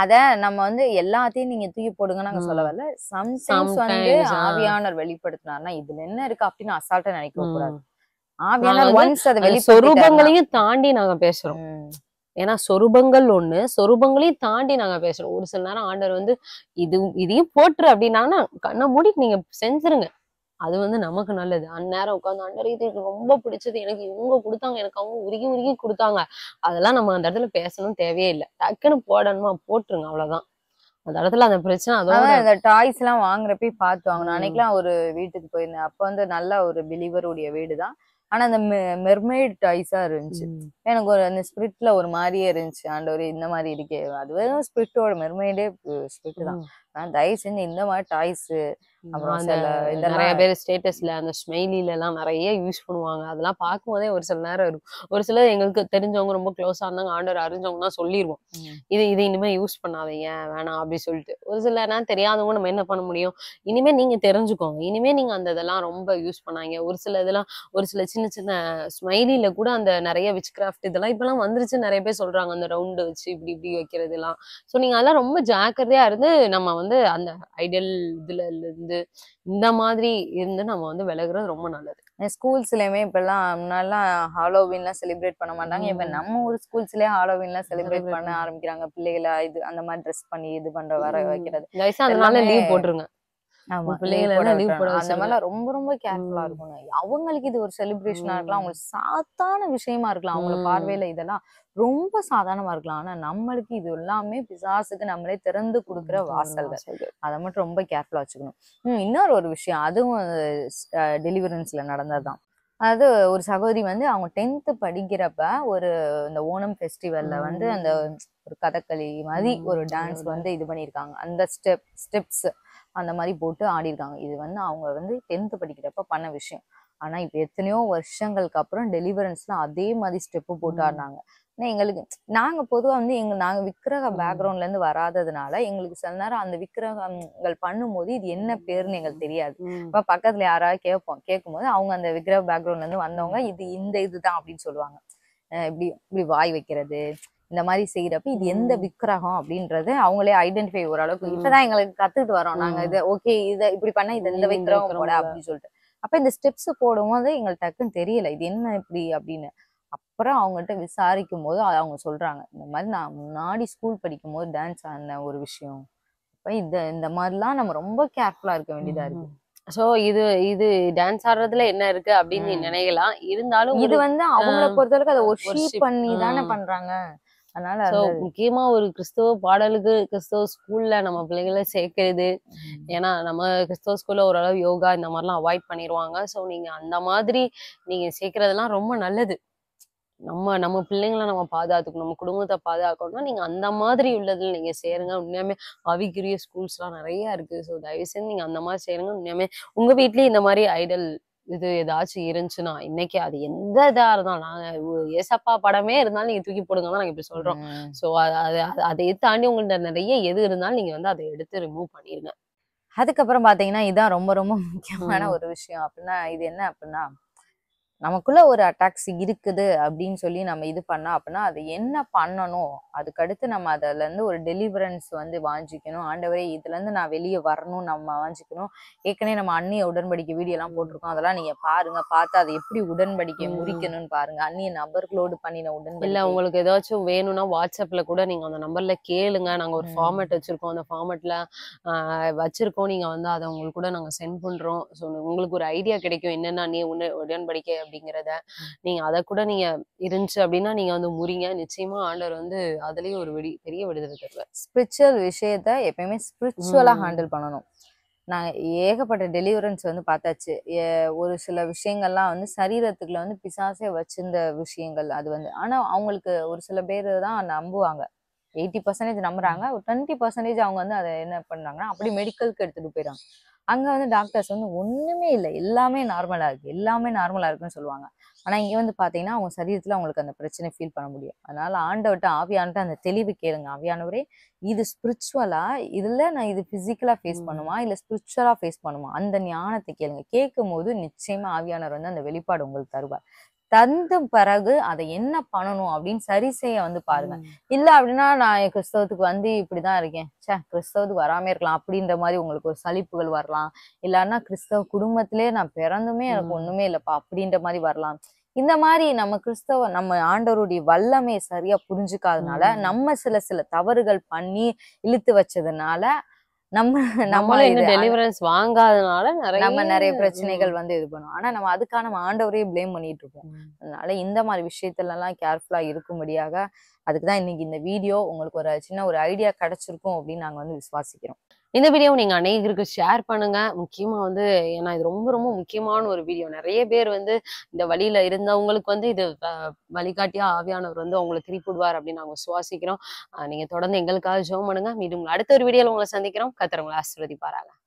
அத நம்ம வந்து எல்லாத்தையும் நீங்க தூக்கி போடுங்க நாங்க சொல்ல வரல சம்டைம்ஸ் வந்து ஆவியானவர் வெளிப்படுத்தினார்னா இதுல என்ன இருக்கு அப்படின்னு அசால்ட்டா நினைக்க கூடாது சொரூபங்களையும் தாண்டி நாங்க பேசுறோம் ஏன்னா சொரூபங்கள் ஒண்ணு சொரூபங்களையும் தாண்டி நாங்க பேசுறோம் ஒரு சில நேரம் ஆண்டர் வந்து இது இதையும் போட்டுரு அப்படின்னாங்கன்னா கண்ணை மூடி நீங்க செஞ்சிருங்க அது வந்து நமக்கு நல்லது அந்நேரம் உட்காந்து அண்டர் இது ரொம்ப பிடிச்சது எனக்கு இவங்க கொடுத்தாங்க எனக்கு அவங்க உருகி உருகி கொடுத்தாங்க அதெல்லாம் நம்ம அந்த இடத்துல பேசணும் தேவையே இல்லை டக்குன்னு போடணுமா போட்டுருங்க அவ்வளவுதான் அந்த இடத்துல அந்த பிரச்சனை அதாவது அந்த டாய்ஸ் எல்லாம் வாங்குறப்ப பாத்து வாங்கணும் அன்னைக்கெல்லாம் ஒரு வீட்டுக்கு போயிருந்தேன் அப்ப வந்து நல்ல ஒரு பிலீவருடைய வீடுதான் ஆனா அந்த மெர்மேட் டாய்ஸா இருந்துச்சு எனக்கு ஒரு அந்த ஸ்பிரிட்ல ஒரு மாதிரியே இருந்துச்சு ஆண்ட ஒரு இந்த மாதிரி இருக்கே அது வெறும் ஸ்பிரிட்டோட மெர்மேடே ஸ்பிரிட் தான் நான் தயவு செஞ்சு இந்த மாதிரி டாய்ஸ் நிறைய பேர் ஸ்டேட்டஸ்ல அந்த ஸ்மைலில எல்லாம் நிறைய யூஸ் பண்ணுவாங்க அதெல்லாம் போதே ஒரு சில நேரம் இருக்கும் ஒரு சில எங்களுக்கு தெரிஞ்சவங்க ரொம்ப க்ளோஸ் ஆனாங்க ஆண்டவர் தான் சொல்லிடுவோம் இது இது இனிமே யூஸ் பண்ணாதீங்க வேணாம் அப்படி சொல்லிட்டு ஒரு சில நேரம் தெரியாதவங்க நம்ம என்ன பண்ண முடியும் இனிமே நீங்க தெரிஞ்சுக்கோங்க இனிமே நீங்க அந்த இதெல்லாம் ரொம்ப யூஸ் பண்ணாங்க ஒரு சில இதெல்லாம் ஒரு சில சின்ன சின்ன ஸ்மைலில கூட அந்த நிறைய விச் கிராஃப்ட் இதெல்லாம் இப்பெல்லாம் வந்துருச்சு நிறைய பேர் சொல்றாங்க அந்த ரவுண்டு வச்சு இப்படி இப்படி வைக்கிறது எல்லாம் ஸோ நீங்க அதெல்லாம் ரொம்ப ஜாக்கிரதையா இருந்து நம்ம வந்து அந்த ஐடியல் இதுல இருந்து போகிறது இந்த மாதிரி இருந்து நம்ம வந்து விலகுறது ரொம்ப நல்லது ஸ்கூல்ஸ்லயுமே இப்ப எல்லாம் ஹாலோவின் எல்லாம் செலிப்ரேட் பண்ண மாட்டாங்க இப்ப நம்ம ஊர் ஸ்கூல்ஸ்லயே ஹாலோவின்லாம் செலிப்ரேட் பண்ண ஆரம்பிக்கிறாங்க பிள்ளைகளா இது அந்த மாதிரி ட்ரெஸ் பண்ணி இது பண்ற வர வைக்கிறது அதனால லீவ் போட்டுருங்க ரொம்ப ரொம்ப கேர்ஃபுல்லா இருக்கும் அவங்களுக்கு இது ஒரு செலிப்ரேஷனா இருக்கலாம் அவங்களுக்கு சாத்தான விஷயமா இருக்கலாம் அவங்க பார்வையில இதெல்லாம் ரொம்ப சாதாரணமா இருக்கலாம் ஆனா நம்மளுக்கு இது எல்லாமே பிசாசுக்கு நம்மளே திறந்து கொடுக்குற வாசல்கள் அதை மட்டும் ரொம்ப கேர்ஃபுல்லா வச்சுக்கணும் இன்னொரு ஒரு விஷயம் அதுவும் டெலிவரன்ஸ்ல நடந்ததுதான் அதாவது ஒரு சகோதரி வந்து அவங்க டென்த்து படிக்கிறப்ப ஒரு இந்த ஓணம் ஃபெஸ்டிவல்ல வந்து அந்த ஒரு கதக்களி மாதிரி ஒரு டான்ஸ் வந்து இது பண்ணியிருக்காங்க அந்த ஸ்டெப் ஸ்டெப்ஸ் அந்த மாதிரி போட்டு ஆடிருக்காங்க இது வந்து அவங்க வந்து டென்த்து படிக்கிறப்ப பண்ண விஷயம் ஆனா இப்ப எத்தனையோ வருஷங்களுக்கு அப்புறம் டெலிவரன்ஸ்லாம் அதே மாதிரி ஸ்டெப்பு போட்டாருனாங்க ஏன்னா எங்களுக்கு நாங்க பொதுவா வந்து எங்க நாங்க விக்கிரக பேக்ரவுண்ட்ல இருந்து வராததுனால எங்களுக்கு சில நேரம் அந்த விக்கிரகங்கள் பண்ணும்போது இது என்ன பேருன்னு எங்களுக்கு தெரியாது இப்ப பக்கத்துல யாராவது கேட்போம் கேட்கும்போது அவங்க அந்த விக்கிரக பேக்ரவுண்ட்ல இருந்து வந்தவங்க இது இந்த இதுதான் அப்படின்னு சொல்லுவாங்க இப்படி இப்படி வாய் வைக்கிறது இந்த மாதிரி செய்யறப்ப இது எந்த விக்கிரகம் அப்படின்றது அவங்களே ஐடென்டிஃபை ஓரளவுக்கு இப்பதான் எங்களுக்கு கத்துக்கிட்டு வரோம் நாங்க இது ஓகே இதை இப்படி பண்ணா இது இந்த விக்கிரகம் அப்படின்னு சொல்லிட்டு அப்போ இந்த ஸ்டெப்ஸ் போடும்போது எங்களுக்கு டக்குன்னு தெரியல இது என்ன இப்படி அப்படின்னு அப்புறம் அவங்கள்ட்ட விசாரிக்கும் போது அவங்க சொல்றாங்க இந்த மாதிரி நான் முன்னாடி ஸ்கூல் படிக்கும் போது டான்ஸ் ஆன ஒரு விஷயம் அப்போ இந்த இந்த மாதிரிலாம் நம்ம ரொம்ப கேர்ஃபுல்லா இருக்க வேண்டியதா இருக்கு சோ இது இது டான்ஸ் ஆடுறதுல என்ன இருக்கு அப்படின்னு நினைக்கலாம் இருந்தாலும் இது வந்து அவங்கள பொறுத்தளவுக்கு அதை ஒர்ஷிப் பண்ணி தானே பண்றாங்க அதனால முக்கியமா ஒரு கிறிஸ்தவ பாடலுக்கு கிறிஸ்தவ ஸ்கூல்ல நம்ம பிள்ளைகளை சேர்க்கிறது ஏன்னா நம்ம கிறிஸ்தவ ஸ்கூல்ல ஓரளவு யோகா இந்த மாதிரிலாம் அவாய்ட் பண்ணிடுவாங்க ஸோ நீங்க அந்த மாதிரி நீங்க சேர்க்கறதெல்லாம் ரொம்ப நல்லது நம்ம நம்ம பிள்ளைங்களை நம்ம பாதுகாத்துக்கணும் நம்ம குடும்பத்தை பாதுகாக்கணும்னா நீங்க அந்த மாதிரி உள்ளதுல நீங்க சேருங்க உண்மையாமே ஆவிக்குரிய எல்லாம் நிறைய இருக்கு ஸோ தயவு செஞ்சு நீங்க அந்த மாதிரி சேருங்க உண்மையாமே உங்க வீட்லயும் இந்த மாதிரி ஐடல் இது ஏதாச்சும் இருந்துச்சுன்னா இன்னைக்கு அது எந்த இதா இருந்தாலும் நாங்க ஏசப்பா படமே இருந்தாலும் நீங்க தூக்கி போடுங்க தான் நாங்க இப்படி சொல்றோம் சோ அது அதை தாண்டி உங்கள்ட்ட நிறைய எது இருந்தாலும் நீங்க வந்து அதை எடுத்து ரிமூவ் பண்ணிருங்க அதுக்கப்புறம் பாத்தீங்கன்னா இதான் ரொம்ப ரொம்ப முக்கியமான ஒரு விஷயம் அப்படின்னா இது என்ன அப்படின்னா நமக்குள்ள ஒரு அட்டாக்ஸ் இருக்குது அப்படின்னு சொல்லி நம்ம இது பண்ணோம் அப்படின்னா அது என்ன பண்ணணும் அதுக்கடுத்து நம்ம இருந்து ஒரு டெலிவரன்ஸ் வந்து வாஞ்சிக்கணும் ஆண்டவரே இதுலேருந்து நான் வெளியே வரணும் நம்ம வாஞ்சிக்கணும் ஏற்கனவே நம்ம அண்ணிய உடன்படிக்கை வீடியோலாம் போட்டிருக்கோம் அதெல்லாம் நீங்கள் பாருங்க பார்த்து அதை எப்படி உடன்படிக்கை முறிக்கணும்னு பாருங்க அண்ணிய நபர்களோடு பண்ணின உடன் இல்லை உங்களுக்கு ஏதாச்சும் வேணும்னா வாட்ஸ்அப்பில் கூட நீங்கள் அந்த நம்பரில் கேளுங்க நாங்கள் ஒரு ஃபார்மேட் வச்சுருக்கோம் அந்த ஃபார்மேட்ல வச்சுருக்கோம் நீங்கள் வந்து அதை உங்களுக்கு கூட நாங்கள் சென்ட் பண்ணுறோம் ஸோ உங்களுக்கு ஒரு ஐடியா கிடைக்கும் என்னென்ன நீ உடன்படிக்கை அப்படிங்கிறத நீங்க அதை கூட நீங்க இருந்துச்சு அப்படின்னா நீங்க வந்து முறிங்க நிச்சயமா ஆண்டவர் வந்து அதுலயும் ஒரு விடி பெரிய விடுதலை தருவார் ஸ்பிரிச்சுவல் விஷயத்த எப்பயுமே ஸ்பிரிச்சுவலா ஹேண்டில் பண்ணணும் நான் ஏகப்பட்ட டெலிவரன்ஸ் வந்து பார்த்தாச்சு ஒரு சில விஷயங்கள்லாம் வந்து சரீரத்துக்குள்ள வந்து பிசாசே வச்சிருந்த விஷயங்கள் அது வந்து ஆனா அவங்களுக்கு ஒரு சில பேர் தான் நம்புவாங்க எயிட்டி பர்சன்டேஜ் நம்புறாங்க ஒரு டுவெண்ட்டி பர்சன்டேஜ் அவங்க வந்து அதை என்ன பண்றாங்கன்னா அப்படி மெடிக்கலுக்கு எடுத்துட்டு போயிடறாங்க அங்கே வந்து டாக்டர்ஸ் வந்து ஒன்றுமே இல்லை எல்லாமே நார்மலாக இருக்குது எல்லாமே நார்மலாக இருக்குன்னு சொல்லுவாங்க ஆனால் இங்கே வந்து பார்த்தீங்கன்னா அவங்க சரீரத்தில் அவங்களுக்கு அந்த பிரச்சனை ஃபீல் பண்ண முடியும் அதனால் ஆண்டவட்ட ஆவியான்ட்டு அந்த தெளிவு கேளுங்க ஆவியானவரே இது ஸ்பிரிச்சுவலாக இதில் நான் இது ஃபிசிக்கலாக ஃபேஸ் பண்ணுமா இல்லை ஸ்பிரிச்சுவலாக ஃபேஸ் பண்ணுமா அந்த ஞானத்தை கேளுங்க கேட்கும் போது நிச்சயமாக ஆவியானவர் வந்து அந்த வெளிப்பாடு உங்களுக்கு தருவார் தந்த பிறகு அதை என்ன பண்ணணும் அப்படின்னு சரி செய்ய வந்து பாருங்க இல்ல அப்படின்னா நான் கிறிஸ்தவத்துக்கு வந்து இப்படிதான் இருக்கேன் சே கிறிஸ்தவத்துக்கு வராம இருக்கலாம் அப்படின்ற மாதிரி உங்களுக்கு ஒரு சலிப்புகள் வரலாம் இல்லன்னா கிறிஸ்தவ குடும்பத்திலே நான் பிறந்துமே எனக்கு ஒண்ணுமே இல்லப்பா அப்படின்ற மாதிரி வரலாம் இந்த மாதிரி நம்ம கிறிஸ்தவ நம்ம ஆண்டவருடைய வல்லமையை சரியா புரிஞ்சுக்காதனால நம்ம சில சில தவறுகள் பண்ணி இழுத்து வச்சதுனால நம்ம நம்ம டெலிவரன்ஸ் வாங்காதனால நம்ம நிறைய பிரச்சனைகள் வந்து இது பண்ணுவோம் ஆனா நம்ம அதுக்கான ஆண்டவரையே ப்ளேம் பண்ணிட்டு இருக்கோம் அதனால இந்த மாதிரி விஷயத்துல எல்லாம் கேர்ஃபுல்லா இருக்கும்படியாக அதுக்கு தான் இன்னைக்கு இந்த வீடியோ உங்களுக்கு ஒரு சின்ன ஒரு ஐடியா கிடைச்சிருக்கும் அப்படின்னு நாங்க வந்து விசுவாசிக்கிறோம் இந்த வீடியோவை நீங்கள் அநேகருக்கு ஷேர் பண்ணுங்க முக்கியமாக வந்து ஏன்னா இது ரொம்ப ரொம்ப முக்கியமான ஒரு வீடியோ நிறைய பேர் வந்து இந்த வழியில இருந்தவங்களுக்கு வந்து இது வழிகாட்டியா ஆவியானவர் வந்து அவங்களை திருப்பிடுவார் அப்படின்னு நாங்கள் சுவாசிக்கிறோம் நீங்கள் தொடர்ந்து எங்களுக்காக ஜோம் பண்ணுங்க மீண்டும் அடுத்த ஒரு வீடியோவில் உங்களை சந்திக்கிறோம் கத்துறவங்களை ஆசிர்வதிப்பாராங்க